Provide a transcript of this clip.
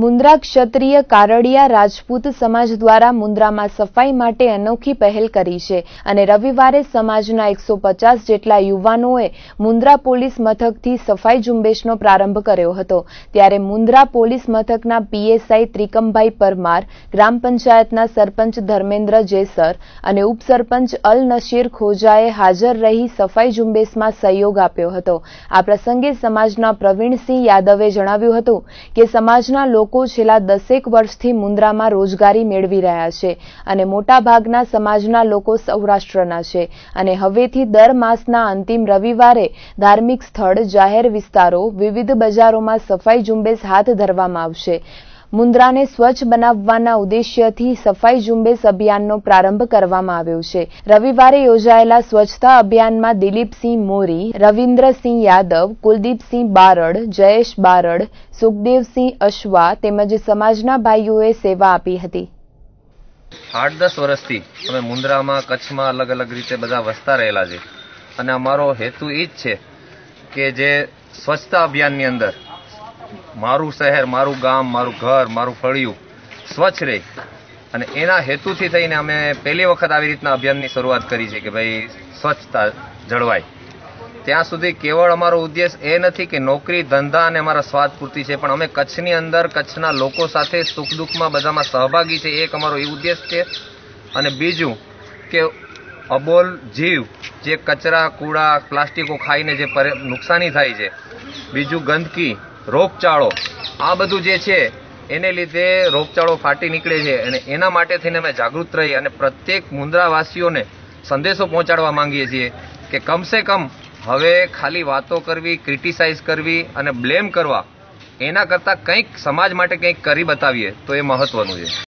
મુન્દ્રા ક્ષત્રિય કારડિયા રાજપૂત સમાજ દ્વારા મુન્દ્રામાં સફાઈ માટે અનોખી પહેલ કરી છે અને રવિવારે સમાજના એકસો પચાસ જેટલા યુવાનોએ મુન્દ્રા પોલીસ મથકથી સફાઈ ઝુંબેશનો પ્રારંભ કર્યો હતો ત્યારે મુન્દ્રા પોલીસ મથકના પીએસઆઈ ત્રિકમભાઈ પરમાર ગ્રામ પંચાયતના સરપંચ ધર્મેન્દ્ર જેસર અને ઉપસરપંચ અલ નશીર ખોજાએ હાજર રહી સફાઈ ઝુંબેશમાં સહયોગ આપ્યો હતો આ પ્રસંગે સમાજના પ્રવીણસિંહ યાદવે જણાવ્યું હતું કે સમાજના લોકો લોકો છેલ્લા દસેક વર્ષથી મુન્દ્રામાં રોજગારી મેળવી રહ્યા છે અને મોટાભાગના સમાજના લોકો સૌરાષ્ટ્રના છે અને હવેથી દર માસના અંતિમ રવિવારે ધાર્મિક સ્થળ જાહેર વિસ્તારો વિવિધ બજારોમાં સફાઈ ઝુંબેશ હાથ ધરવામાં આવશે મુન્દ્રાને સ્વચ્છ બનાવવાના ઉદ્દેશ્યથી સફાઈ ઝુંબેશ અભિયાનનો પ્રારંભ કરવામાં આવ્યો છે રવિવારે યોજાયેલા સ્વચ્છતા અભિયાનમાં દિલીપસિંહ મોરી રવિન્દ્રસિંહ યાદવ કુલદીપસિંહ બારડ જયેશ બારડ સુખદેવસિંહ અશ્વા તેમજ સમાજના ભાઈઓએ સેવા આપી હતી આઠ દસ વર્ષથી અમે મુન્દ્રામાં કચ્છમાં અલગ અલગ રીતે બધા વસતા રહેલા છે અને અમારો હેતુ એ જ છે કે જે સ્વચ્છતા અભિયાનની અંદર મારું શહેર મારું ગામ મારું ઘર મારું ફળિયું સ્વચ્છ રહે અને એના હેતુથી થઈને અમે પહેલી વખત આવી રીતના અભિયાનની શરૂઆત કરી છે કે ભાઈ સ્વચ્છતા જળવાય ત્યાં સુધી કેવળ અમારો ઉદ્દેશ એ નથી કે નોકરી ધંધા અને અમારા સ્વાદ પૂરતી છે પણ અમે કચ્છની અંદર કચ્છના લોકો સાથે સુખ દુઃખમાં બધામાં સહભાગી છે એક અમારો એ ઉદ્દેશ છે અને બીજું કે અબોલ જીવ જે કચરા કૂડા પ્લાસ્ટિકો ખાઈને જે નુકસાની થાય છે બીજું ગંદકી રોગચાળો આ બધું જે છે એને લીધે રોગચાળો ફાટી નીકળે છે અને એના માટે થઈને અમે જાગૃત રહી અને પ્રત્યેક મુંદ્રાવાસીઓને સંદેશો પહોંચાડવા માંગીએ છીએ કે કમસે કમ હવે ખાલી વાતો કરવી ક્રિટિસાઇઝ કરવી અને બ્લેમ કરવા એના કરતાં કંઈક સમાજ માટે કંઈક કરી બતાવીએ તો એ મહત્વનું છે